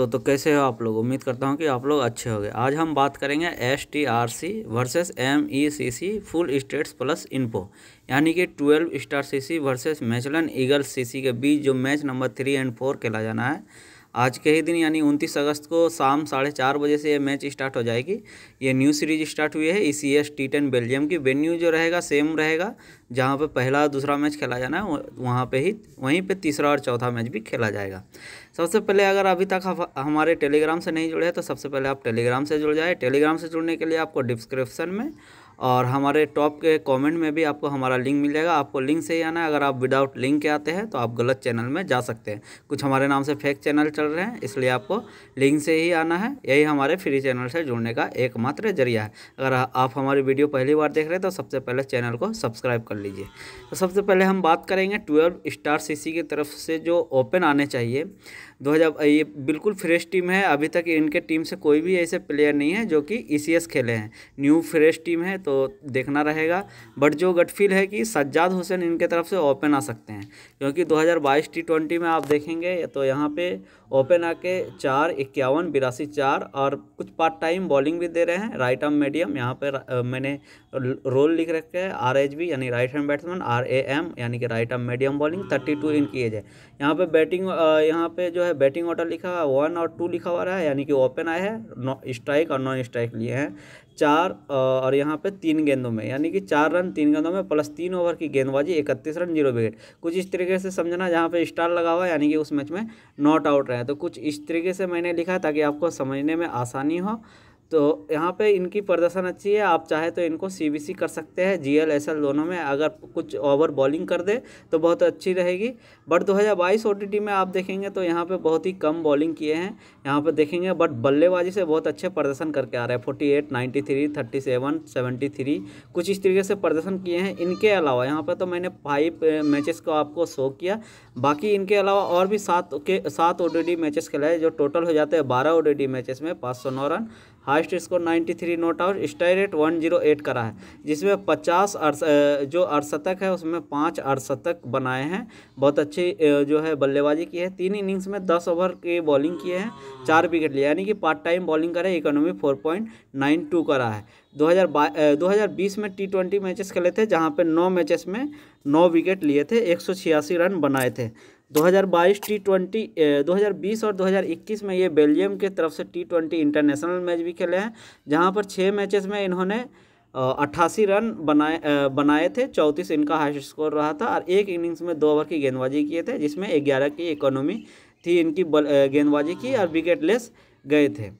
दोस्तों तो कैसे हो आप लोग उम्मीद करता हूँ कि आप लोग अच्छे होंगे आज हम बात करेंगे S T R C versus M E C C full stats plus info यानी कि twelve star C C versus Mechelen eagle C C के बीच जो match number three and four खेला जाना है आज के ही दिन यानी उनतीस अगस्त को शाम साढ़े चार बजे से ये मैच स्टार्ट हो जाएगी ये न्यू सीरीज स्टार्ट हुई है E C S T ten Belgium की वेन्यू जो रहेगा सेम रहेगा जहाँ पे पहला दूसरा मैच खेला जाना है वहाँ पे ही वहीं पे तीसरा और चौथा मैच भी खेला जाएगा सबसे पहले अगर अभी तक हमारे टेलीग्राम से नहीं जुड़े हैं तो सबसे पहले आप टेलीग्राम से जुड़ जाए टेलीग्राम से जुड़ने के लिए आपको डिस्क्रिप्सन में और हमारे टॉप के कमेंट में भी आपको हमारा लिंक मिल जाएगा आपको लिंक से ही आना है अगर आप विदाउट लिंक के आते हैं तो आप गलत चैनल में जा सकते हैं कुछ हमारे नाम से फेक चैनल चल रहे हैं इसलिए आपको लिंक से ही आना है यही हमारे फ्री चैनल से जुड़ने का एकमात्र जरिया है अगर आप हमारी वीडियो पहली बार देख रहे हैं तो सबसे पहले चैनल को सब्सक्राइब कर लीजिए तो सबसे पहले हम बात करेंगे ट्वेल्व स्टार सी की तरफ से जो ओपन आने चाहिए दो हज़ार ये बिल्कुल फ्रेश टीम है अभी तक इनके टीम से कोई भी ऐसे प्लेयर नहीं है जो कि ई e खेले हैं न्यू फ्रेश टीम है तो देखना रहेगा बट जो गटफील है कि सज्जाद हुसैन इनके तरफ से ओपन आ सकते हैं क्योंकि 2022 टी में आप देखेंगे तो यहाँ पे ओपन आके चार इक्यावन बिरासी चार और कुछ पार्ट टाइम बॉलिंग भी दे रहे हैं राइट आर्म मीडियम यहाँ पर मैंने रोल लिख रखे है आर एच बी यानी right hand batsman R A M यानी कि right arm medium bowling thirty two इनकी एज है यहाँ पे बैटिंग यहाँ पे जो है है बैटिंग ऑर्डर लिखा हुआ वन और टू लिखा हुआ है यानी कि ओपन आए हैं है स्ट्राइक और नॉन स्ट्राइक लिए हैं चार और यहाँ पे तीन गेंदों में यानी कि चार रन तीन गेंदों में प्लस तीन ओवर की गेंदबाजी इकतीस रन जीरो विकेट कुछ इस तरीके से समझना जहाँ पे स्टार लगा हुआ है यानी कि उस मैच में नॉट आउट रहे तो कुछ इस तरीके से मैंने लिखा ताकि आपको समझने में आसानी हो तो यहाँ पे इनकी प्रदर्शन अच्छी है आप चाहे तो इनको सीबीसी कर सकते हैं एस एल दोनों में अगर कुछ ओवर बॉलिंग कर दे तो बहुत अच्छी रहेगी बट 2022 ओटीटी में आप देखेंगे तो यहाँ पे बहुत ही कम बॉलिंग किए हैं यहाँ पे देखेंगे बट बल्लेबाजी से बहुत अच्छे प्रदर्शन करके आ रहे हैं forty eight ninety three thirty seven seventy three कुछ इस तरीके से प्रदर्शन किए हैं इनके अलावा यहाँ पर तो मैंने फाइव मैचेस को आपको शो किया बाकी इनके अलावा और भी सात के सात ओ डी मैचेस खेलाए जो टोटल हो जाते हैं बारह ओ डी मैचेस में पाँच run highest score 93 not out strike rate eight करा है जिसमें 50 अर्स, जो अर्शतक है उसमें पाँच अर्शतक बनाए हैं बहुत अच्छी जो है बल्लेबाजी की है तीन इनिंग्स में 10 ओवर की बॉलिंग किए हैं चार विकेट लिए यानी कि पार्ट टाइम बॉलिंग करे इकोनॉमी 4.92 करा है 2022 2020 में टी ट्वेंटी मैचेस खेले थे जहाँ पर नौ मैचेस में नौ विकेट लिए थे एक रन बनाए थे 2022 टी ट्वेंटी दो और 2021 में ये बेल्जियम के तरफ से टी ट्वेंटी इंटरनेशनल मैच भी खेले हैं जहाँ पर छः मैचेस में इन्होंने अट्ठासी रन बनाए बनाए थे चौंतीस इनका हाई स्कोर रहा था और एक इनिंग्स में दो ओवर की गेंदबाजी किए थे जिसमें ग्यारह की इकोनॉमी थी इनकी गेंदबाजी की और विकेट लेस गए थे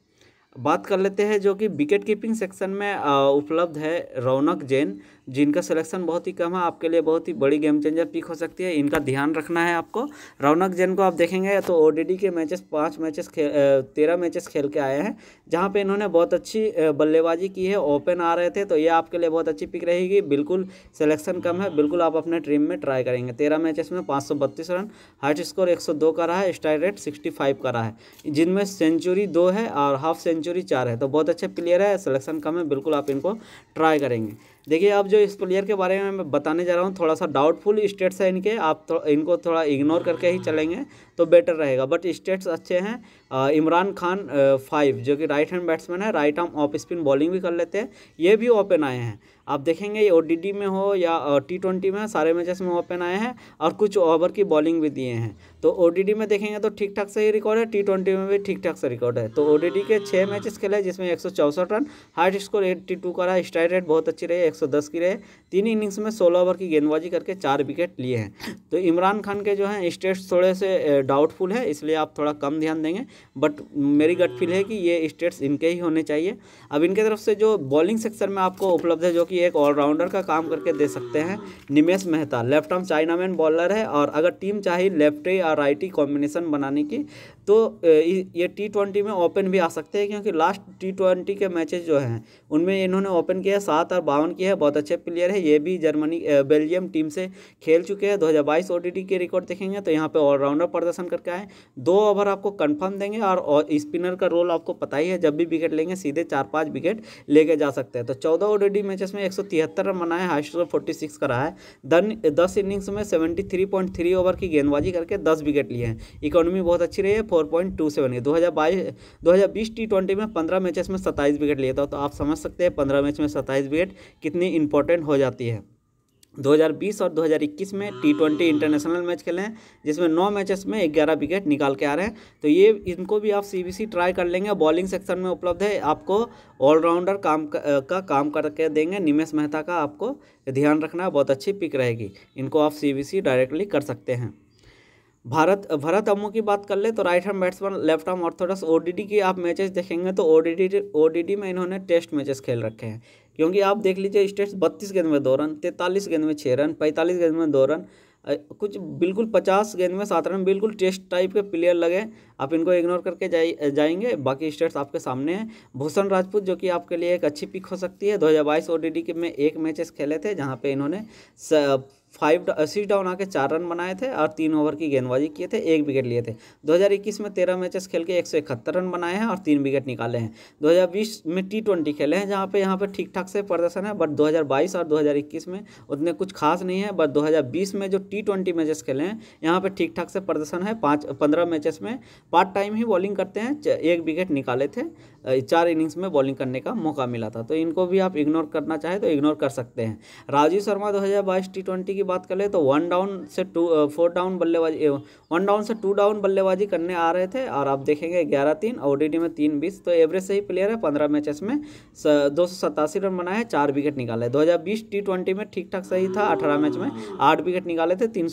बात कर लेते हैं जो कि विकेट कीपिंग सेक्शन में उपलब्ध है रौनक जैन जिनका सिलेक्शन बहुत ही कम है आपके लिए बहुत ही बड़ी गेम चेंजर पिक हो सकती है इनका ध्यान रखना है आपको रौनक जैन को आप देखेंगे तो ओ के मैचेस पाँच मैचेस खेल तेरह मैचेस खेल के आए हैं जहाँ पे इन्होंने बहुत अच्छी बल्लेबाजी की है ओपन आ रहे थे तो ये आपके लिए बहुत अच्छी पिक रहेगी बिल्कुल सिलेक्शन कम है बिल्कुल आप अपने टीम में ट्राई करेंगे तेरह मैचेस में पाँच रन हाइट स्कोर एक का रहा है स्ट्राइक रेट सिक्सटी का रहा है जिनमें सेंचुरी दो है और हाफ सेंचुरी चार है तो बहुत अच्छे प्लेयर है सिलेक्शन कम है बिल्कुल आप इनको ट्राई करेंगे देखिए अब जो इस प्लेयर के बारे में मैं बताने जा रहा हूँ थोड़ा सा डाउटफुल स्टेट्स है इनके आप थो, इनको थोड़ा इग्नोर करके ही चलेंगे तो बेटर रहेगा बट स्टेट्स अच्छे हैं इमरान खान फाइव जो कि राइट हैंड बैट्समैन है right arm off spin bowling भी कर लेते हैं ये भी ओपन आए हैं आप देखेंगे ये ओ में हो या टी ट्वेंटी में सारे मैचेस में ओपन आए हैं और कुछ ओवर की बॉलिंग भी दिए हैं तो ओ में देखेंगे तो ठीक ठाक से ही रिकॉर्ड है टी ट्वेंटी में भी ठीक ठाक से रिकॉर्ड है तो ओ के छः मैचेस खेले जिसमें एक run height score eighty two का रहा स्ट्राइक रेट बहुत अच्छी रही एक सौ की रहे तीन इनिंग्स में सोलह ओवर की गेंदबाजी करके चार विकेट लिए हैं तो इमरान खान के जो हैं स्टेट्स थोड़े से डाउटफुल है इसलिए आप थोड़ा कम ध्यान देंगे बट मेरी गट फील है कि ये स्टेट्स इनके ही होने चाहिए अब इनके तरफ से जो बॉलिंग सेक्शन में आपको उपलब्ध है जो कि एक ऑलराउंडर का काम करके दे सकते हैं Nimesh Mehta left arm chinaman bowler है और अगर टीम चाहे लेफ्टी और राइटी कॉम्बिनेशन बनाने की तो ये टी ट्वेंटी में ओपन भी आ सकते हैं क्योंकि लास्ट टी ट्वेंटी के मैचेस जो हैं उनमें इन्होंने ओपन किया है सात और बावन की है बहुत अच्छे प्लेयर है ये भी जर्मनी बेल्जियम टीम से खेल चुके हैं दो हज़ार बाईस ओडीटी के रिकॉर्ड देखेंगे तो यहाँ पे ऑलराउंडर प्रदर्शन करके आए दो ओवर आपको कन्फर्म देंगे और स्पिनर का रोल आपको पता ही है जब भी विकेट लेंगे सीधे चार पाँच विकेट लेके जा सकते हैं तो चौदह ओडीडी मैचेस में एक सौ तिहत्तर रन बनाए हाई स्टोर फोर्टी सिक्स करा है दन दस इनिंग्स में seventy three point three over की गेंदबाजी करके दस विकेट लिए हैं इकोनॉमी बहुत अच्छी रही है फोर पॉइंट टू सेवन के दो हज़ार बाईस दो हज़ार बीस टी ट्वेंटी में पंद्रह मैचेस में सत्ताईस विकेट था तो आप समझ सकते हैं पंद्रह मैच में सत्ताईस विकेट कितनी इंपॉर्टेंट हो जाती है 2020 और 2021 में टी ट्वेंटी इंटरनेशनल मैच खेले हैं जिसमें नौ मैचेस में ग्यारह विकेट निकाल के आ रहे हैं तो ये इनको भी आप सीबीसी ट्राई कर लेंगे बॉलिंग सेक्शन में उपलब्ध है आपको ऑलराउंडर काम का, का काम करके देंगे निमेश मेहता का आपको ध्यान रखना बहुत अच्छी पिक रहेगी इनको आप सीबीसी डायरेक्टली कर सकते हैं भारत भरत अमो की बात कर ले तो right hand batsman left arm orthodox ODD की आप मैचेस देखेंगे तो ओडीडी ओडीडी में इन्होंने टेस्ट मैचेस खेल रखे हैं क्योंकि आप देख लीजिए स्टेट्स बत्तीस गेंद में दो रन तैंतालीस गेंद में छः रन पैंतालीस गेंद में दो रन कुछ बिल्कुल पचास गेंद में सात रन बिल्कुल टेस्ट टाइप के प्लेयर लगे आप इनको इग्नोर करके जाए जाएंगे बाकी स्टेट्स आपके सामने हैं भूषण राजपूत जो कि आपके लिए एक अच्छी पिक हो सकती है 2022 हज़ार के में एक मैचेस खेले थे जहां पे इन्होंने फाइव सिक्स डाउन आके चार रन बनाए थे और तीन ओवर की गेंदबाजी किए थे एक विकेट लिए थे 2021 में तेरह मैचेस खेल के एक सौ इकहत्तर रन बनाए हैं और तीन विकेट निकाले हैं 2020 में टी ट्वेंटी खेले हैं जहाँ पे यहाँ पे ठीक ठाक से प्रदर्शन है बट 2022 और 2021 में उतने कुछ खास नहीं है बट 2020 में जो टी ट्वेंटी मैचेस खेले हैं यहाँ पर ठीक ठाक से प्रदर्शन है पाँच पंद्रह मैचेस में पार्ट टाइम ही बॉलिंग करते हैं एक विकेट निकाले थे चार इनिंग्स में बॉलिंग करने का मौका मिला था तो इनको भी आप इग्नोर करना चाहें तो इग्नोर कर सकते हैं राजीव शर्मा 2022 टी की बात करें तो वन डाउन से टू फोर डाउन बल्लेबाजी वन डाउन से टू डाउन बल्लेबाजी करने आ रहे थे और आप देखेंगे ग्यारह तीन ओ में तीन बीस तो एवरेज से ही प्लेयर है पंद्रह मैचेस में दो रन बनाए चार विकेट निकाले दो हज़ार में ठीक ठाक सही था अठारह मैच में आठ विकेट निकाले थे तीन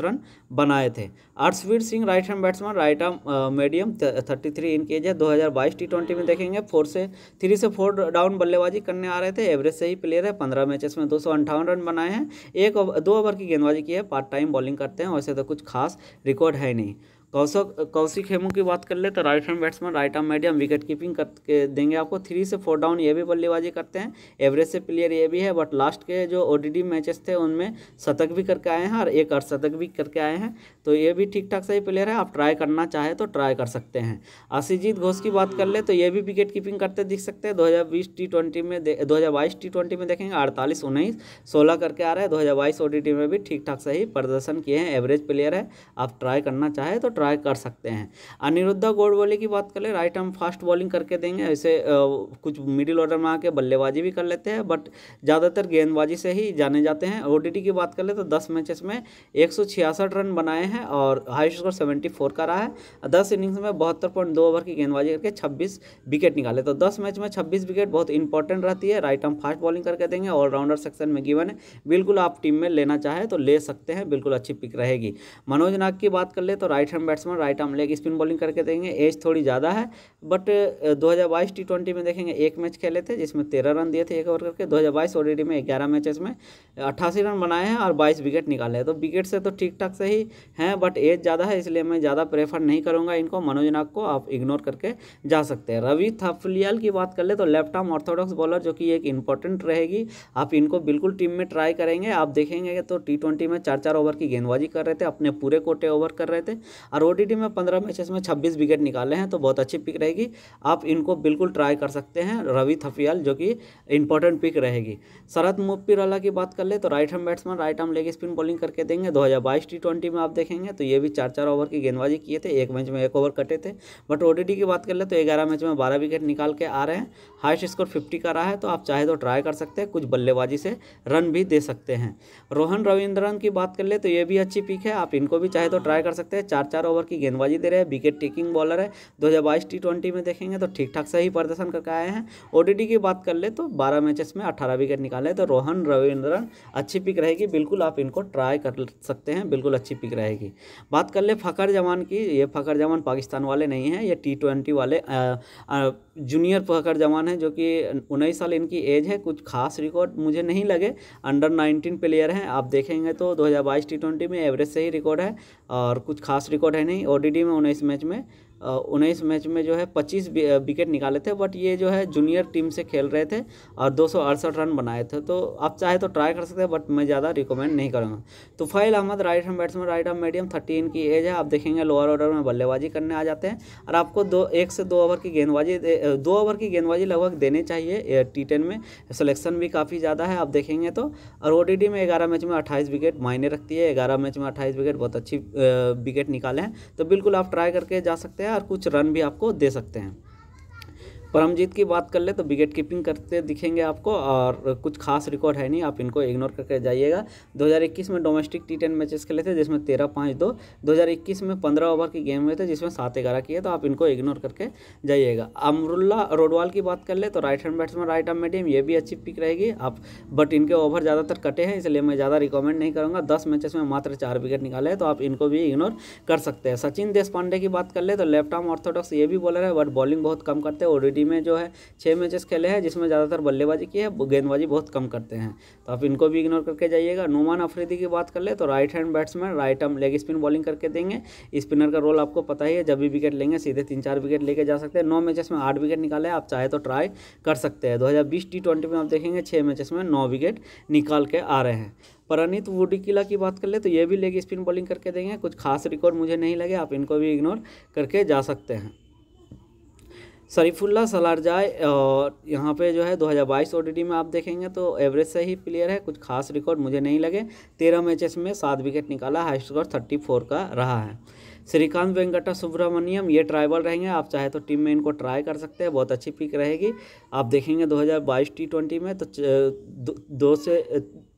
रन बनाए थे Arshveer Singh right hand batsman right arm medium thirty three इनकेज है दो हज़ार में देखेंगे फोर से थ्री से फोर डाउन बल्लेबाजी करने आ रहे थे एवरेज से ही प्लेयर है पंद्रह मैचेस में दो सौ अंठावन रन बनाए हैं एक दो ओवर की गेंदबाजी की है पार्ट टाइम बॉलिंग करते हैं वैसे तो कुछ खास रिकॉर्ड है नहीं कौशक कौशिक हेमू की बात कर ले तो right hand batsman right arm medium wicket keeping कर देंगे आपको थ्री से फोर डाउन ये भी बल्लेबाजी करते हैं एवरेज से प्लेयर ये भी है बट लास्ट के जो ओ मैचेस थे उनमें शतक भी करके आए हैं और एक अर्धशतक भी करके आए हैं तो ये भी ठीक ठाक सही प्लेयर है आप ट्राई करना चाहें तो ट्राई कर सकते हैं आशीजीत घोष की बात कर ले तो ये भी विकेट कीपिंग करते दिख सकते हैं दो हज़ार बीस टी ट्वेंटी में दो हज़ार बाईस टी ट्वेंटी में देखेंगे अड़तालीस उन्नीस सोलह करके आ रहा है दो हज़ार बाईस ओ में भी ठीक ठाक सही प्रदर्शन किए हैं एवरेज प्लेयर है आप ट्राई करना चाहें तो ट्राई कर सकते हैं अनिरुद्धा गोडबोले की बात करें राइट हम फास्ट बॉलिंग करके देंगे ऐसे कुछ मिडिल ऑर्डर में आके बल्लेबाजी भी कर लेते हैं बट ज़्यादातर गेंदबाजी से ही जाने जाते हैं ओ की बात कर ले तो दस मैचेस में एक रन बनाए हैं और हाई स्कोर सेवेंटी का रहा है दस इनिंग्स में बहत्तर ओवर की गेंदबाजी करके छब्बीस विकेट निकाले तो दस मैच में छब्बीस विकेट बहुत इंपॉर्टेंट रहती है राइट हम फास्ट बॉलिंग करके देंगे ऑलराउंडर सेक्शन में गिवन है बिल्कुल आप टीम में लेना चाहें तो ले सकते हैं बिल्कुल अच्छी पिक रहेगी मनोज नाग की बात कर ले तो right hand batsman right arm leg spin bowling करके देखेंगे एज थोड़ी ज़्यादा है बट 2022 टी ट्वेंटी में देखेंगे एक मैच खेले थे जिसमें तेरह रन दिए थे एक ओवर करके 2022 बाईस में ग्यारह मैचेस में अट्ठासी रन बनाए हैं और बाईस विकेट निकाले हैं तो विकेट से तो ठीक ठाक से ही हैं बट एज ज़्यादा है इसलिए मैं ज़्यादा प्रेफर नहीं करूँगा इनको मनोज नाग को आप इग्नोर करके जा सकते हैं रवि थफलियाल की बात कर ले तो लेफ्ट आर्म ऑर्थोडॉक्स बॉलर जो कि एक इंपॉर्टेंट रहेगी आप इनको बिल्कुल टीम में ट्राई करेंगे आप देखेंगे तो टी में चार चार ओवर की गेंदबाजी कर रहे थे अपने पूरे कोटे ओवर कर रहे थे और और ओ में पंद्रह मैचेस में छब्बीस विकेट निकाले हैं तो बहुत अच्छी पिक रहेगी आप इनको बिल्कुल ट्राई कर सकते हैं रवि थफियाल जो कि इंपॉर्टेंट पिक रहेगी शरद मुफ्पीरला की बात कर ले तो right hand batsman right arm leg spin bowling करके देंगे दो टी में आप देखेंगे तो ये भी चार चार ओवर की गेंदबाजी किए थे एक मैच में एक ओवर कटे थे बट ओ की बात कर ले तो ग्यारह मैच में बारह विकेट निकाल के आ रहे हैं हाइस्ट स्कोर फिफ्टी का रहा है तो आप चाहे तो ट्राई कर सकते हैं कुछ बल्लेबाजी से रन भी दे सकते हैं रोहन रविंद्रन की बात कर ले तो ये भी अच्छी पिक है आप इनको भी चाहे तो ट्राई कर सकते हैं चार चार ओवर की गेंदबाजी दे रहे हैं विकेट टेकिंग बॉलर है दो हज़ार बाईस टी ट्वेंटी में देखेंगे तो ठीक ठाक सही प्रदर्शन करके आए हैं ओ की बात कर ले तो बारह मैचेस में अठारह विकेट निकाले तो रोहन रविंद्रन अच्छी पिक रहेगी बिल्कुल आप इनको ट्राई कर सकते हैं बिल्कुल अच्छी पिक रहेगी बात कर ले फ़खर जमान की ये फ़खर जमान पाकिस्तान वाले नहीं हैं ये टी ट्वेंटी वाले जूनियर फ़खर जमान है जो कि उन्नीस साल इनकी एज है कुछ खास रिकॉर्ड मुझे नहीं लगे अंडर नाइनटीन प्लेयर हैं आप देखेंगे तो दो हज़ार बाईस टी ट्वेंटी में एवरेज से ही रिकॉर्ड है और कुछ खास रिकॉर्ड है नहीं ओ में उन्हें इस मैच में उन्नीस मैच में जो है पच्चीस विकेट निकाले थे बट ये जो है जूनियर टीम से खेल रहे थे और दो रन बनाए थे तो आप चाहे तो ट्राई कर सकते हैं बट मैं ज़्यादा रिकमेंड नहीं करूँगा तो फैल Ahmed right hand batsman right hand medium thirteen इनकी एज है आप देखेंगे लोअर ऑर्डर में बल्लेबाजी करने आ जाते हैं और आपको दो एक से दो ओवर की गेंदबाजी दो ओवर की गेंदबाजी लगभग देनी चाहिए टी टेन में सिलेक्शन भी काफ़ी ज़्यादा है आप देखेंगे तो और ओ में ग्यारह मैच में अट्ठाईस विकेट मायने रखती है ग्यारह मैच में अट्ठाईस विकेट बहुत अच्छी विकेट निकाले हैं तो बिल्कुल आप ट्राई करके जा सकते हैं हैं और कुछ रन भी आपको दे सकते हैं परमजीत की बात कर ले तो विकेट कीपिंग करते दिखेंगे आपको और कुछ खास रिकॉर्ड है नहीं आप इनको इग्नोर करके जाइएगा 2021 में डोमेस्टिक टी टेन मैचेस खेले थे जिसमें तेरह पाँच दो 2021 में पंद्रह ओवर की गेम हुए थे जिसमें सात ग्यारह किए तो आप इनको इग्नोर करके जाइएगा अमरुल्ला रोडवाल की बात कर ले तो right hand batsman right arm medium ये भी अच्छी पिक रहेगी आप बट इनके ओवर ज़्यादातर कटे हैं इसलिए मैं ज़्यादा रिकमेंड नहीं करूँगा दस मैचेस में मात्र चार विकेट निकाले हैं तो आप इनको भी इग्नोर कर सकते हैं सचिन देश की बात कर ले तो लेफ्ट आर्म ऑर्थोडॉक्स ये भी बॉलर है बट बॉलिंग बहुत कम करते हैं ओडीडी टीम में जो है छः मैचेस खेले हैं जिसमें ज़्यादातर बल्लेबाजी की है गेंदबाजी बहुत कम करते हैं तो आप इनको भी इग्नोर करके जाइएगा नुमान अफरीदी की बात कर ले तो right hand batsman right arm leg spin bowling करके देंगे स्पिनर का रोल आपको पता ही है जब भी विकेट लेंगे सीधे तीन चार विकेट लेके जा सकते हैं नौ मैचेस में आठ विकेट निकाले आप चाहे तो ट्राई कर सकते हैं दो हज़ार बीस टी ट्वेंटी में आप देखेंगे छः मैचेस में नौ विकेट निकाल के आ रहे हैं परनीत वुडिकिला की बात कर ले तो ये भी लेग स्पिन बॉलिंग करके देंगे कुछ खास रिकॉर्ड मुझे नहीं लगे आप इनको भी इग्नोर करके जा सकते हैं शरीफुल्ला सलारजाय और यहाँ पे जो है 2022 हज़ार में आप देखेंगे तो एवरेज से ही प्लेयर है कुछ खास रिकॉर्ड मुझे नहीं लगे तेरह मैचेस में सात विकेट निकाला हाई स्कोर 34 का रहा है श्रीकांत वेंकटा सुब्रमण्यम ये ट्राइबल रहेंगे आप चाहे तो टीम में इनको ट्राई कर सकते हैं बहुत अच्छी पिक रहेगी आप देखेंगे 2022 टी में तो दो से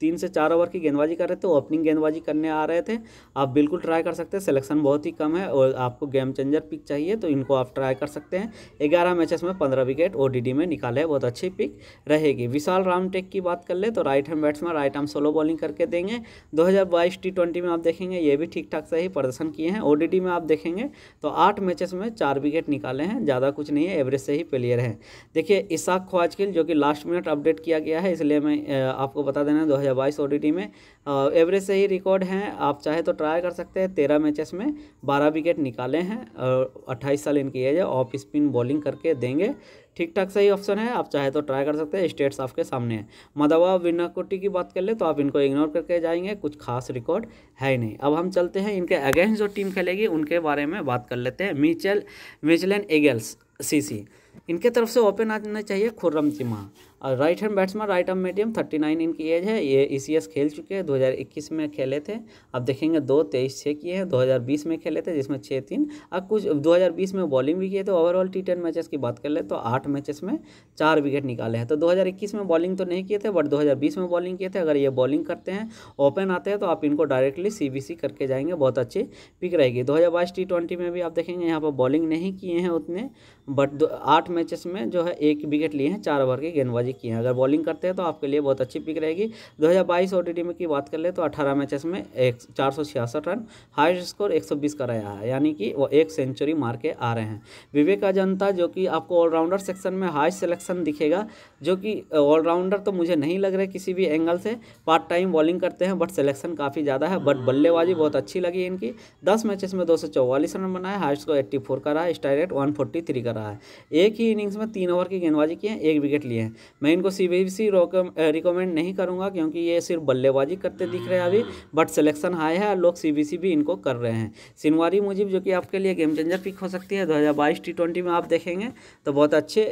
तीन से चार ओवर की गेंदबाजी कर रहे थे ओपनिंग गेंदबाजी करने आ रहे थे आप बिल्कुल ट्राई कर सकते हैं सिलेक्शन बहुत ही कम है और आपको गेम चेंजर पिक चाहिए तो इनको आप ट्राई कर सकते हैं ग्यारह मैचेस में पंद्रह विकेट ओ में निकाले बहुत अच्छी पिक रहेगी विशाल रामटेक की बात कर ले तो right hand batsman right arm solo bowling करके देंगे दो हज़ार में आप देखेंगे ये भी ठीक ठाक से ही प्रदर्शन किए हैं ओ टी में आप देखेंगे तो आठ मैचेस में चार विकेट निकाले हैं ज़्यादा कुछ नहीं है एवरेज से ही प्लेयर हैं देखिए इसाक ख्वाजकिल जो कि लास्ट मिनट अपडेट किया गया है इसलिए मैं आपको बता देना दो हज़ार बाईस में एवरेज से ही रिकॉर्ड हैं आप चाहे तो ट्राई कर सकते हैं तेरह मैचेस में बारह विकेट निकाले हैं और अट्ठाईस साल इनकी एज है ऑफ स्पिन बॉलिंग करके देंगे ठीक ठाक सही ऑप्शन है आप चाहे तो ट्राई कर सकते हैं स्टेट्स आपके सामने हैं मदवा विनाकोटी की बात कर ले तो आप इनको इग्नोर करके जाएंगे कुछ खास रिकॉर्ड है ही नहीं अब हम चलते हैं इनके अगेंस्ट जो टीम खेलेगी उनके बारे में बात कर लेते हैं मिचल मिचलन एगल्स सी इनके तरफ से ओपन आना चाहिए खुर्रम चिमा और right hand batsman right arm medium thirty nine इनकी एज है ये ई e खेल चुके हैं 2021 में खेले थे आप देखेंगे दो तेईस छः किए हैं 2020 में खेले थे जिसमें छः तीन अब कुछ 2020 में बॉलिंग भी किए थे ओवरऑल टी टेन मैचेस की बात कर ले तो आठ मैचेस में चार विकेट निकाले हैं तो 2021 में बॉलिंग तो नहीं किए थे बट बीस में बॉलिंग किए थे अगर ये बॉलिंग करते हैं ओपन आते हैं तो आप इनको डायरेक्टली सी करके जाएंगे बहुत अच्छी पिक रहेगी दो हज़ार में भी आप देखेंगे यहाँ पर बॉलिंग नहीं किए हैं उतने बट आठ मैचेस में जो है एक विकेट लिए हैं चार ओवर की गेंदबाजी किए हैं अगर बॉलिंग करते हैं तो आपके लिए बहुत अच्छी पिक रहेगी 2022 ओडीडी में की बात कर ले तो 18 मैचेस में एक चार रन हाइस्ट स्कोर 120 का रहा है यानी कि वो एक सेंचुरी मार के आ रहे हैं विवेक अजंता जो कि आपको ऑलराउंडर सेक्शन में हाइस्ट सिलेक्शन दिखेगा जो कि ऑलराउंडर तो मुझे नहीं लग रहा किसी भी एंगल से पार्ट टाइम बॉलिंग करते हैं बट सिलेक्शन काफ़ी ज़्यादा है बट बल्लेबाजी बहुत अच्छी लगी इनकी दस मैचेस में दो रन बनाए हाईएस्ट स्कोर एट्टी का रहा है स्ट्राइक रेट वन का रहा है एक ही इनिंग्स में तीन ओवर की गेंदबाजी की है एक विकेट लिए हैं मैं इनको सी बी सी रिकमेंड नहीं करूँगा क्योंकि ये सिर्फ बल्लेबाजी करते दिख रहे हैं अभी बट सिलेक्शन हाई है और लोग सी भी इनको कर रहे हैं सिनवारी मुजिब जो कि आपके लिए गेम चेंजर पिक हो सकती है दो हज़ार में आप देखेंगे तो बहुत अच्छे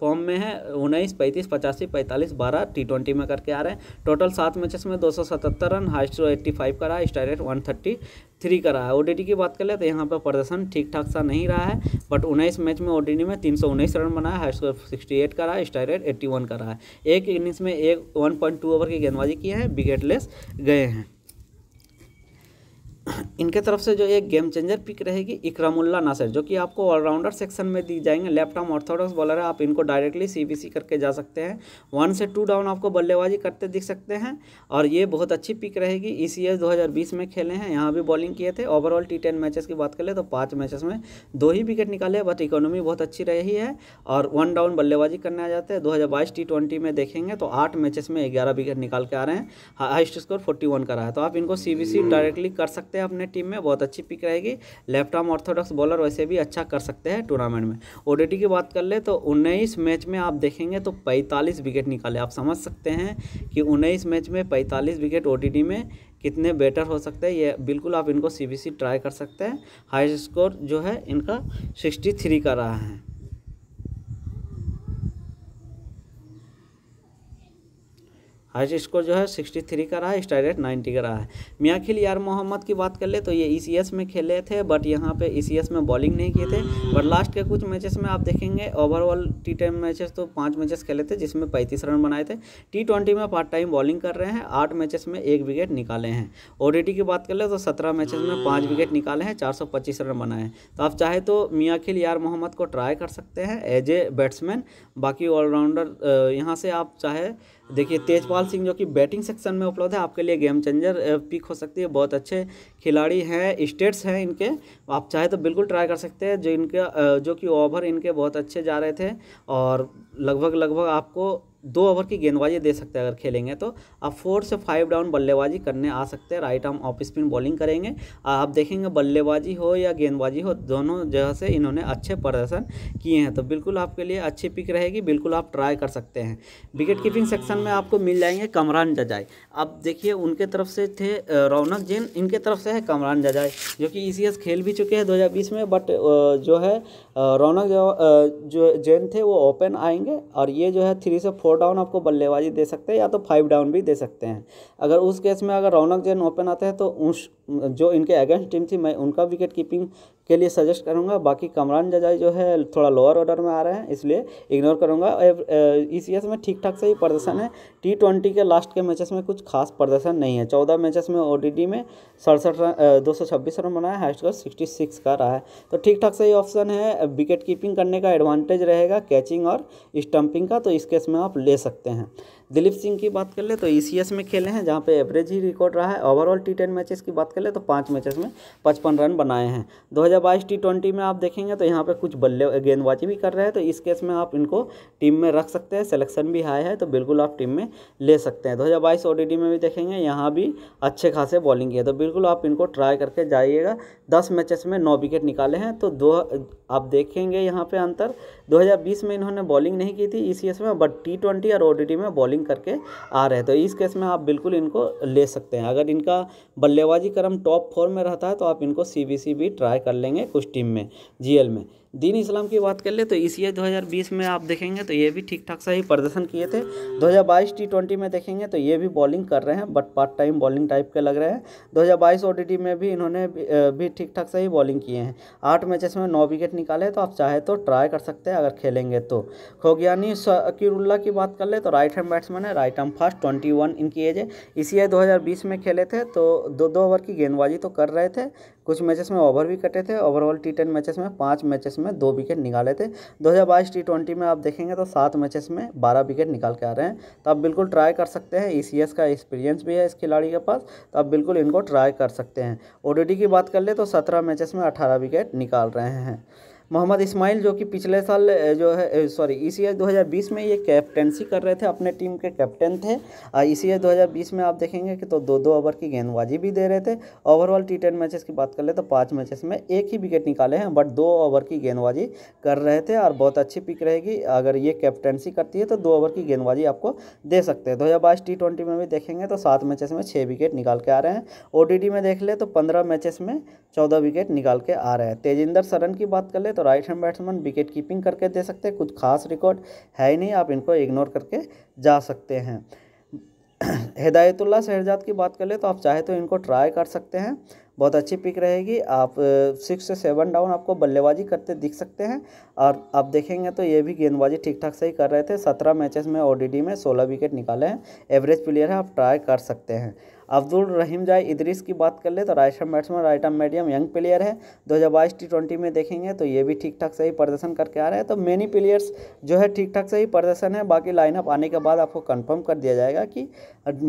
फॉर्म में है उन्नीस पैंतीस पचासी पैंतालीस बारह टी ट्वेंटी में करके आ रहे हैं टोटल सात मैचेस में दो सौ सतहत्तर रन हाइस्ट एट्टी फाइव करा star rate one thirty three का रहा है ओडीडी की बात कर ले तो यहाँ पर प्रदर्शन ठीक ठाक सा नहीं रहा है बट उन्नीस मैच में ओडीडी में तीन सौ उन्नीस रन बनाया है स्कोर सिक्सटी एट का रहा है स्ट्राइक रेट एट्टी वन का रहा है एक इनिंग्स में एक वन पॉइंट टू ओवर की गेंदबाजी किए हैं विकेट लेस गए हैं इनके तरफ से जो एक गेम चेंजर पिक रहेगी इकरामुल्ला नासिर जो कि आपको ऑलराउंडर सेक्शन में दी जाएंगे लेफ्ट आर्म ऑर्थोडॉक्स बॉलर है आप इनको डायरेक्टली सीबीसी करके जा सकते हैं वन से टू डाउन आपको बल्लेबाजी करते दिख सकते हैं और ये बहुत अच्छी पिक रहेगी ई सी एस में खेले हैं यहाँ भी बॉलिंग किए थे ओवरऑल टी टेन मैचेस की बात कर ले तो पाँच मैचेस में दो ही विकेट निकाले बट इकोनॉमी बहुत अच्छी रही है और वन डाउन बल्लेबाजी करने आ जाते हैं दो हज़ार में देखेंगे तो आठ मैचेस में ग्यारह विकेट निकाल के आ रहे हैं हाइस्ट स्कोर फोर्टी का रहा है तो आप इनको सी डायरेक्टली hmm। कर सकते सकते हैं अपने टीम में बहुत अच्छी पिक रहेगी लेफ्ट आर्म ऑर्थोडॉक्स बॉलर वैसे भी अच्छा कर सकते हैं टूर्नामेंट में ओडीटी की बात कर ले तो उन्नीस मैच में आप देखेंगे तो पैंतालीस विकेट निकाले आप समझ सकते हैं कि उन्नीस मैच में पैंतालीस विकेट ओ में कितने बेटर हो सकते हैं ये बिल्कुल आप इनको सी ट्राई कर सकते हैं हाई स्कोर जो है इनका सिक्सटी थ्री का रहा है हाइस्ट स्कोर जो है सिक्सटी थ्री का रहा है स्ट्राइक नाइन्टी का रहा है खिल यार मोहम्मद की बात कर ले तो ये ई e में खेले थे बट यहाँ पे ई e में बॉलिंग नहीं किए थे बट लास्ट के कुछ मैचेस में आप देखेंगे ओवरऑल टी टेन मैचेस तो पाँच मैचेस खेले थे जिसमें पैंतीस रन बनाए थे टी ट्वेंटी में पार्ट टाइम बॉलिंग कर रहे हैं आठ मैचेस में एक विकेट निकाले हैं ओ की बात कर ले तो सत्रह मैचेस में पाँच विकेट निकाले हैं चार रन बनाए हैं तो आप चाहे तो खिल यार मोहम्मद को ट्राई कर सकते हैं एज ए बैट्समैन बाकी ऑलराउंडर यहाँ से आप चाहे देखिए तेजपाल सिंह जो कि बैटिंग सेक्शन में उपलब्ध है आपके लिए गेम चेंजर पिक हो सकती है बहुत अच्छे खिलाड़ी हैं स्टेट्स हैं इनके आप चाहे तो बिल्कुल ट्राई कर सकते हैं जो इनके जो कि ओवर इनके बहुत अच्छे जा रहे थे और लगभग लगभग आपको दो ओवर की गेंदबाजी दे सकते हैं अगर खेलेंगे तो आप फोर से फाइव डाउन बल्लेबाजी करने आ सकते हैं right arm off spin bowling करेंगे आप देखेंगे बल्लेबाजी हो या गेंदबाजी हो दोनों जगह से इन्होंने अच्छे प्रदर्शन किए हैं तो बिल्कुल आपके लिए अच्छी पिक रहेगी बिल्कुल आप ट्राई कर सकते हैं विकेट कीपिंग सेक्शन में आपको मिल जाएंगे कमरान जजाई आप देखिए उनके तरफ से थे रौनक जैन इनके तरफ से है कमरान जजाई जो कि ई e खेल भी चुके हैं दो में बट जो है रौनक जो जैन थे वो ओपन आएंगे और ये जो है थ्री से फोर फोर डाउन आपको बल्लेबाजी दे सकते हैं या तो फाइव डाउन भी दे सकते हैं अगर उस केस में अगर रौनक जैन ओपन आते हैं तो जो इनके अगेंस्ट टीम थी मैं उनका विकेट कीपिंग के लिए सजेस्ट करूंगा बाकी कमरान जजाई जो है थोड़ा लोअर ऑर्डर में आ रहे हैं इसलिए इग्नोर करूंगा इस ईयर में ठीक ठाक से ही प्रदर्शन है टी ट्वेंटी के लास्ट के मैचेस में कुछ खास प्रदर्शन नहीं है चौदह मैचेस में ओ में सड़सठ रन दो सौ छब्बीस रन बनाया हाइस्ट स्कोर सिक्सटी सिक्स का रहा है तो ठीक ठाक से ही ऑप्शन है विकेट कीपिंग करने का एडवांटेज रहेगा कैचिंग और स्टम्पिंग का तो इस केस में आप ले सकते हैं दिलीप सिंह की बात कर ले तो ई e में खेले हैं जहाँ पे एवरेज ही रिकॉर्ड रहा है ओवरऑल टी टेन मैचेस की बात कर ले तो पाँच मैचेस में पचपन रन बनाए हैं 2022 टी ट्वेंटी में आप देखेंगे तो यहाँ पे कुछ बल्ले गेंदबाजी भी कर रहे हैं तो इस केस में आप इनको टीम में रख सकते हैं सिलेक्शन भी हाई है तो बिल्कुल आप टीम में ले सकते हैं दो हज़ार बाईस में भी देखेंगे यहाँ भी अच्छे खासे बॉलिंग की है तो बिल्कुल आप इनको ट्राई करके जाइएगा दस मैचेस में नौ विकेट निकाले हैं तो दो आप देखेंगे यहाँ पर अंतर 2020 में इन्होंने बॉलिंग नहीं की थी ई में बट टी ट्वेंटी और ओ में बॉलिंग करके आ रहे तो इस केस में आप बिल्कुल इनको ले सकते हैं अगर इनका बल्लेबाजी क्रम टॉप फोर में रहता है तो आप इनको सी भी ट्राई कर लेंगे कुछ टीम में जी में दीन इस्लाम की बात कर ले तो इस हज़ार 2020 में आप देखेंगे तो ये भी ठीक ठाक सा ही प्रदर्शन किए थे 2022 टी में देखेंगे तो ये भी बॉलिंग कर रहे हैं but part time bowling type के लग रहे हैं 2022 ओडीडी में भी इन्होंने भी ठीक ठाक सा ही बॉलिंग किए हैं आठ मैचेस में नौ विकेट निकाले तो आप चाहे तो ट्राई कर सकते हैं अगर खेलेंगे तो खोगयानी शकीरुल्ला की बात कर ले तो राइट हैंड बैट्समैन है राइट हैंड फास्ट ट्वेंटी इनकी एज है इसी ईयर दो में खेले थे तो दो दो ओवर की गेंदबाजी तो कर रहे थे कुछ मैचेस में ओवर भी कटे थे ओवरऑल टी मैचेस में पाँच मैचेस में दो विकेट निकाले थे 2022 टी में आप देखेंगे तो सात मैचेस में बारह विकेट निकाल के आ रहे हैं तो आप बिल्कुल ट्राई कर सकते हैं ई e का एक्सपीरियंस भी है इस खिलाड़ी के पास तो आप बिल्कुल इनको ट्राई कर सकते हैं ओ की बात कर ले तो सत्रह मैचेस में अठारह विकेट निकाल रहे हैं मोहम्मद इस्माइल जो कि पिछले साल जो है सॉरी इसी सी में ये कैप्टेंसी कर रहे थे अपने टीम के कैप्टन थे इसी ईयर 2020 में आप देखेंगे कि तो दो दो ओवर की गेंदबाजी भी दे रहे थे ओवरऑल टी टेन मैचेस की बात कर ले तो पाँच मैचेस में एक ही विकेट निकाले हैं बट दो ओवर की गेंदबाजी कर रहे थे और बहुत अच्छी पिक रहेगी अगर ये कैप्टेंसी करती है तो दो ओवर की गेंदबाजी आपको दे सकते हैं दो हज़ार बाईस टी ट्वेंटी में भी देखेंगे तो सात मैचेस में छः विकेट निकाल के आ रहे हैं ओ में देख ले तो पंद्रह मैचेस में चौदह विकेट निकाल के आ रहे हैं तेजिंदर सरन की बात कर ले तो right hand batsman wicket keeping करके दे सकते हैं कुछ खास रिकॉर्ड है ही नहीं आप इनको इग्नोर करके जा सकते हैं हिदायतुल्ला शहजाद की बात कर ले तो आप चाहे तो इनको ट्राई कर सकते हैं बहुत अच्छी पिक रहेगी आप सिक्स से सेवन डाउन आपको बल्लेबाजी करते दिख सकते हैं और आप देखेंगे तो ये भी गेंदबाजी ठीक ठाक सही कर रहे थे सत्रह मैचेस में ओडीडी में सोलह विकेट निकाले हैं एवरेज प्लेयर है आप ट्राई कर सकते हैं अब्दुल रहीम जाय इदरीस की बात कर ले तो right hand batsman right hand medium young player है दो हज़ार बाईस टी ट्वेंटी में देखेंगे तो ये भी ठीक ठाक सही प्रदर्शन करके आ रहे हैं तो मेनी प्लेयर्स जो है ठीक ठाक सही प्रदर्शन है बाकी लाइनअप आने के बाद आपको कन्फर्म कर दिया जाएगा कि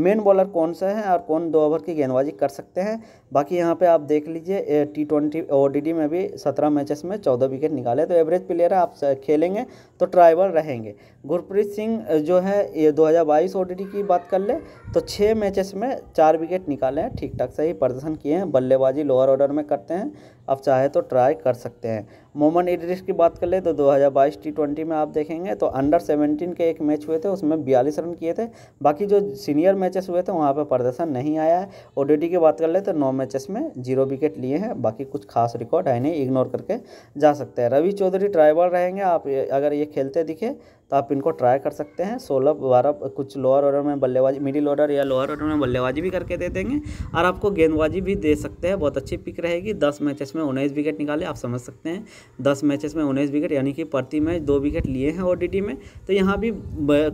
मेन बॉलर कौन सा है और कौन दो ओवर की गेंदबाजी कर सकते हैं बाकी यहाँ पर आप देख लीजिए टी ट्वेंटी ओ में भी सत्रह मैचेस में चौदह विकेट निकाले तो एवरेज प्लेयर आप खेलेंगे तो ट्राइबल रहेंगे गुरप्रीत सिंह जो है ये डी डी की बात कर ले तो छः मैचेस में चार चार विकेट निकाले हैं ठीक ठाक सही प्रदर्शन किए हैं बल्लेबाजी लोअर ऑर्डर में करते हैं आप चाहे तो ट्राई कर सकते हैं मोमन इडरिस की बात कर ले तो 2022 टी ट्वेंटी में आप देखेंगे तो अंडर 17 के एक मैच हुए थे उसमें बयालीस रन किए थे बाकी जो सीनियर मैचेस हुए थे वहाँ पर प्रदर्शन नहीं आया है ओ की बात कर ले तो नौ मैचेस में जीरो विकेट लिए हैं बाकी कुछ खास रिकॉर्ड है नहीं इग्नोर करके जा सकते हैं रवि चौधरी ट्राइबल रहेंगे आप अगर ये खेलते दिखे तो आप इनको ट्राई कर सकते हैं सोलह बारह कुछ लोअर ऑर्डर में बल्लेबाजी मिडिल ऑर्डर या लोअर ऑर्डर में बल्लेबाजी भी करके दे देंगे और आपको गेंदबाजी भी दे सकते हैं बहुत अच्छी पिक रहेगी दस मैचेस में उन्नीस विकेट निकाले आप समझ सकते हैं दस मैचेस में उन्नीस विकेट यानी कि प्रति मैच दो विकेट लिए हैं ओ में तो यहाँ भी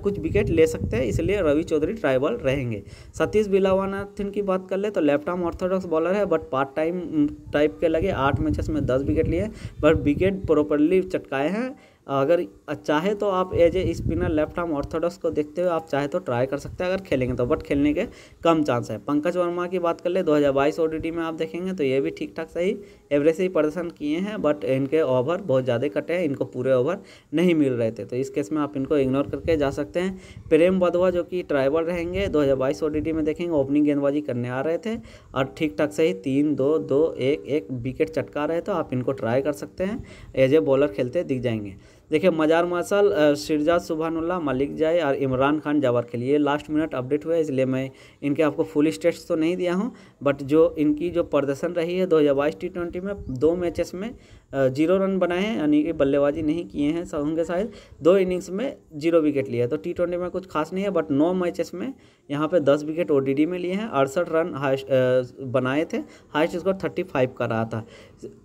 कुछ विकेट ले सकते हैं इसलिए रवि चौधरी ट्राइबल रहेंगे सतीश बिलावानाथिन की बात कर ले तो लेफ्ट आर्म ऑर्थोडॉक्स बॉलर है बट पार्ट टाइम टाइप के लगे आठ मैचेस में दस विकेट लिए बट विकेट प्रॉपरली चटकाए हैं अगर चाहे तो आप as a spinner left arm orthodox को देखते हुए आप चाहे तो ट्राई कर सकते हैं अगर खेलेंगे तो बट खेलने के कम चांस है पंकज वर्मा की बात कर ले 2022 हज़ार में आप देखेंगे तो ये भी ठीक ठाक सही एवरेज से ही प्रदर्शन किए हैं बट इनके ओवर बहुत ज़्यादा कटे हैं इनको पूरे ओवर नहीं मिल रहे थे तो इस केस में आप इनको इग्नोर करके जा सकते हैं प्रेम बधवा जो कि ट्राइवल रहेंगे दो हज़ार में देखेंगे ओपनिंग गेंदबाजी करने आ रहे थे और ठीक ठाक सही तीन दो दो एक एक विकेट चटका रहे तो आप इनको ट्राई कर सकते हैं एज ए बॉलर खेलते दिख जाएंगे देखिए मजार मासल शिरजाद सुबहानुल्लाह मलिक जाए और इमरान खान जावर के लिए लास्ट मिनट अपडेट हुआ इसलिए मैं इनके आपको फुल स्टेट्स तो नहीं दिया हूँ बट जो इनकी जो प्रदर्शन रही है दो हज़ार बाईस टी ट्वेंटी में दो मैचेस में जीरो रन बनाए हैं यानी कि बल्लेबाजी नहीं किए हैं होंगे शायद दो इनिंग्स में जीरो विकेट लिए तो टी ट्वेंटी में कुछ खास नहीं है बट नौ मैचेस में यहाँ पे दस विकेट ओडीडी में लिए हैं अड़सठ रन हाइस्ट बनाए थे हाइस्ट स्कोर थर्टी फाइव का रहा था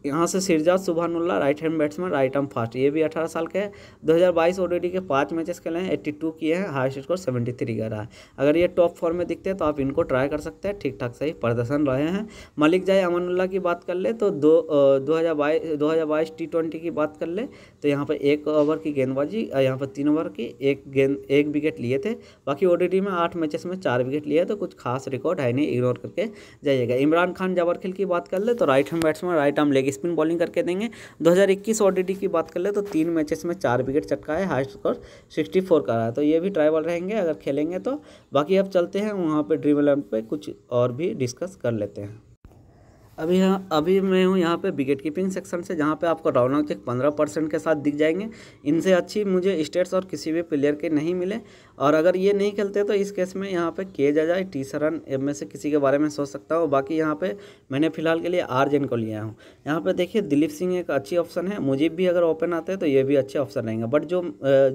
यहाँ से सिरजात सुबहानुल्ला right hand batsman right arm fast ये भी अठारह साल के हैं 2022 ओडीडी के पाँच मैचेस खेले हैं 82 किए हैं हाइस्ट स्कोर 73 कर रहा है अगर ये टॉप फोर में दिखते हैं तो आप इनको ट्राई कर सकते हैं ठीक ठाक सही प्रदर्शन रहे हैं मलिक जाय अमनुल्ला की बात कर ले तो दो दो हज़ार बाईस की बात कर ले तो यहाँ पर एक ओवर की गेंदबाजी यहाँ पर तीन ओवर की एक गेंद एक विकेट लिए थे बाकी ओ में आठ मैचेस में चार विकेट लिए तो कुछ खास रिकॉर्ड है नहीं इग्नोर करके जाइएगा इमरान खान जबरखिल की बात कर ले तो right hand batsman right arm leg spin bowling करके देंगे 2021 ओडीडी की बात कर ले तो तीन मैचेस में चार विकेट चटका है हाई स्कोर 64 का रहा है तो ये भी ट्राइवल रहेंगे अगर खेलेंगे तो बाकी अब चलते हैं वहाँ पर ड्रीम इलेवन पर कुछ और भी डिस्कस कर लेते हैं अभी हाँ अभी मैं हूँ यहाँ पे विकेट कीपिंग सेक्शन से जहाँ पे आपको राउंड के पंद्रह परसेंट के साथ दिख जाएंगे इनसे अच्छी मुझे स्टेट्स और किसी भी प्लेयर के नहीं मिले और अगर ये नहीं खेलते तो इस केस में यहाँ पे के जा जाए टी सरन में से किसी के बारे में सोच सकता हूँ बाकी यहाँ पे मैंने फिलहाल के लिए आर जेन को लिया हूँ यहाँ पे देखिए दिलीप सिंह एक अच्छी ऑप्शन है मुझे भी अगर ओपन आते हैं तो ये भी अच्छे ऑप्शन रहेंगे बट जो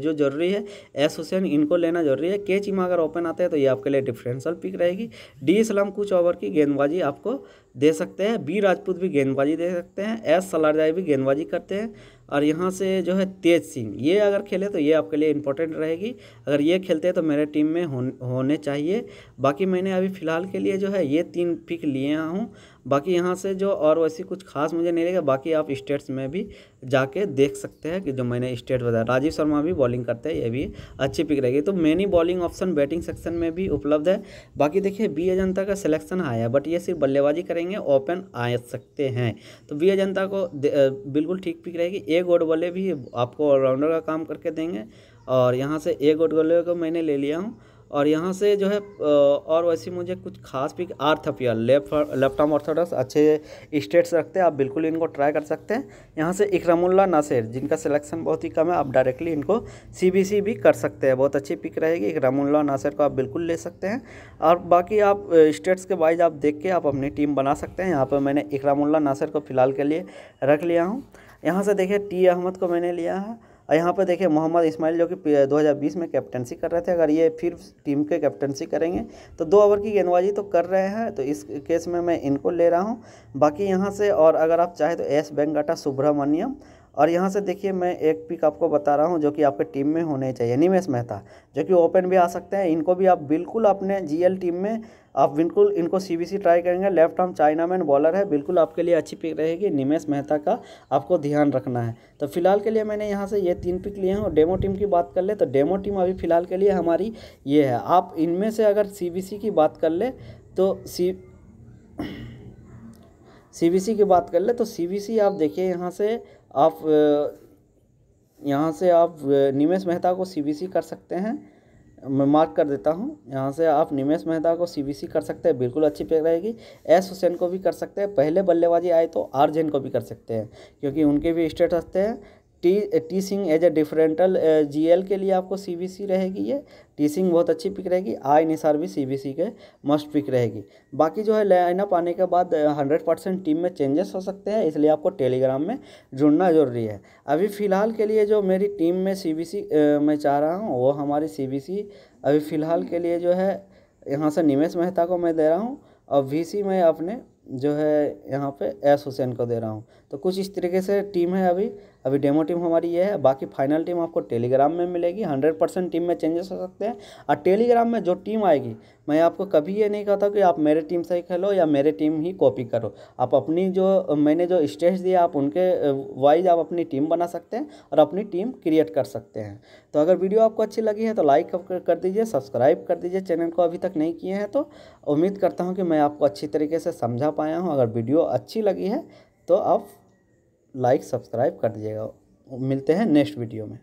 जो जरूरी है एस हुसैन इनको लेना जरूरी है के चीमा अगर ओपन आते हैं तो ये आपके लिए डिफरेंशियल पिक रहेगी डी इस्लाम कुछ ओवर की गेंदबाजी आपको दे सकते हैं बी राजपूत भी गेंदबाजी दे सकते हैं एस सलारजाई भी गेंदबाजी करते हैं और यहाँ से जो है तेज सिंह ये अगर खेले तो ये आपके लिए इम्पोर्टेंट रहेगी अगर ये खेलते हैं तो मेरे टीम में हो, होने चाहिए बाकी मैंने अभी फ़िलहाल के लिए जो है ये तीन पिक लिए हूँ बाकी यहाँ से जो और वैसी कुछ खास मुझे नहीं लगेगा बाकी आप स्टेट्स में भी जाके देख सकते हैं कि जो मैंने स्टेट बताया राजीव शर्मा भी बॉलिंग करते हैं ये भी अच्छी पिक रहेगी तो many bowling option batting section में भी उपलब्ध है बाकी देखिए बी अजंता का सिलेक्शन आया है बट ये सिर्फ बल्लेबाजी करेंगे ओपन आ सकते हैं तो बी अजंता को बिल्कुल ठीक पिक रहेगी एक गोड बल्ले भी आपको ऑलराउंडर का काम करके देंगे और यहाँ से एक गोड बल्ले को मैंने ले लिया हूँ और यहाँ से जो है और वैसे मुझे कुछ खास पिक आर्थपिया लेफ्ट लेफ्ट आर्म ऑर्थोडॉक्स अच्छे स्टेट्स रखते हैं आप बिल्कुल इनको ट्राई कर सकते हैं यहाँ से इकरमुल्ला नासिर जिनका सिलेक्शन बहुत ही कम है आप डायरेक्टली इनको सीबीसी भी कर सकते हैं बहुत अच्छी पिक रहेगी इकरमुल्ला नासिर को आप बिल्कुल ले सकते हैं और बाकी आप स्टेट्स के वाइज आप देख के आप अपनी टीम बना सकते हैं यहाँ पर मैंने इकरमुल्ला नासिर को फ़िलहाल के लिए रख लिया हूँ यहाँ से देखिए टी अहमद को मैंने लिया है और यहाँ पर देखिए मोहम्मद इसमाइल जो कि 2020 में कैप्टनसी कर रहे थे अगर ये फिर टीम के कैप्टनसी करेंगे तो दो ओवर की गेंदबाजी तो कर रहे हैं तो इस केस में मैं इनको ले रहा हूँ बाकी यहाँ से और अगर आप चाहें तो एस बेंगाटा सुब्रमण्यम और यहाँ से देखिए मैं एक पिक आपको बता रहा हूँ जो कि आपके टीम में होने चाहिए निमेश मेहता जो कि ओपन भी आ सकते हैं इनको भी आप बिल्कुल अपने जीएल टीम में आप बिल्कुल इनको सीबीसी ट्राई करेंगे left arm chinaman bowler है बिल्कुल आपके लिए अच्छी पिक रहेगी निमेश मेहता का आपको ध्यान रखना है तो फिलहाल के लिए मैंने यहाँ से ये तीन पिक लिए हैं और डेमो टीम की बात कर ले तो डेमो टीम अभी फ़िलहाल के लिए हमारी ये है आप इनमें से अगर सी की बात कर ले तो सी सी की बात कर ले तो सी आप देखिए यहाँ से आप यहाँ से आप निमेश मेहता को सीबीसी कर सकते हैं मैं मार्क कर देता हूँ यहाँ से आप निमेश मेहता को सीबीसी कर सकते हैं बिल्कुल अच्छी पिक रहेगी एस हुसैन को भी कर सकते हैं पहले बल्लेबाजी आए तो आर जैन को भी कर सकते हैं क्योंकि उनके भी स्टेट हंसते हैं T T Singh as a differential GL के लिए आपको सीबीसी रहेगी ये टी सिंह बहुत अच्छी पिक रहेगी आई निसार भी सीबीसी के मस्ट पिक रहेगी बाकी जो है लाइनअप आने के बाद हंड्रेड परसेंट टीम में चेंजेस हो सकते हैं इसलिए आपको टेलीग्राम में जुड़ना जरूरी है अभी फ़िलहाल के लिए जो मेरी टीम में सीबीसी uh, मैं चाह रहा हूँ वो हमारी सी अभी फ़िलहाल के लिए जो है यहाँ से निमेश मेहता को मैं दे रहा हूँ और वी मैं अपने जो है यहाँ पर एस हुसैन को दे रहा हूँ तो कुछ इस तरीके से टीम है अभी अभी डेमो टीम हमारी ये है बाकी फाइनल टीम आपको टेलीग्राम में मिलेगी हंड्रेड परसेंट टीम में चेंजेस हो सकते हैं और टेलीग्राम में जो टीम आएगी मैं आपको कभी ये नहीं कहता कि आप मेरे टीम से ही खेलो या मेरे टीम ही कॉपी करो आप अपनी जो मैंने जो स्टेज दिया आप उनके वाइज आप अपनी टीम बना सकते हैं और अपनी टीम क्रिएट कर सकते हैं तो अगर वीडियो आपको अच्छी लगी है तो लाइक कर दीजिए सब्सक्राइब कर दीजिए चैनल को अभी तक नहीं किए हैं तो उम्मीद करता हूँ कि मैं आपको अच्छी तरीके से समझा पाया हूँ अगर वीडियो अच्छी लगी है तो आप लाइक सब्सक्राइब कर दीजिएगा मिलते हैं नेक्स्ट वीडियो में